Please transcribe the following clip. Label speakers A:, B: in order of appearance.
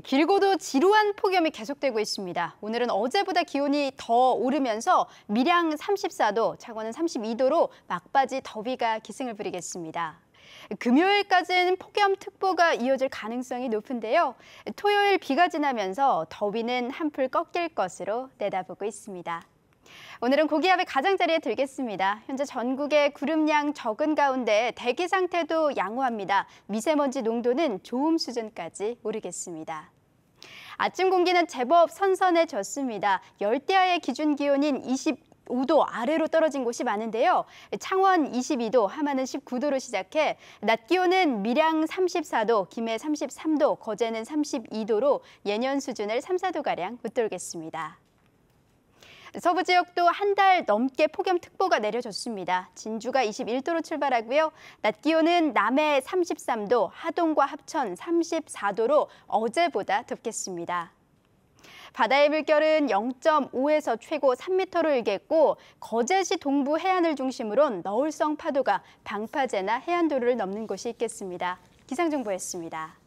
A: 길고도 지루한 폭염이 계속되고 있습니다. 오늘은 어제보다 기온이 더 오르면서 밀양 34도, 창원은 32도로 막바지 더위가 기승을 부리겠습니다. 금요일까지는 폭염특보가 이어질 가능성이 높은데요. 토요일 비가 지나면서 더위는 한풀 꺾일 것으로 내다보고 있습니다. 오늘은 고기압의 가장자리에 들겠습니다. 현재 전국의 구름량 적은 가운데 대기 상태도 양호합니다. 미세먼지 농도는 좋음 수준까지 오르겠습니다. 아침 공기는 제법 선선해졌습니다. 열대야의 기준 기온인 20 5도 아래로 떨어진 곳이 많은데요. 창원 22도, 함안은 19도로 시작해 낮 기온은 밀양 34도, 김해 33도, 거제는 32도로 예년 수준을 3, 4도가량 웃돌겠습니다. 서부 지역도 한 달 넘게 폭염특보가 내려졌습니다. 진주가 21도로 출발하고요. 낮 기온은 남해 33도, 하동과 합천 34도로 어제보다 덥겠습니다. 바다의 물결은 0.5에서 최고 3m로 일겠고 거제시 동부 해안을 중심으로 너울성 파도가 방파제나 해안도로를 넘는 곳이 있겠습니다. 기상정보였습니다.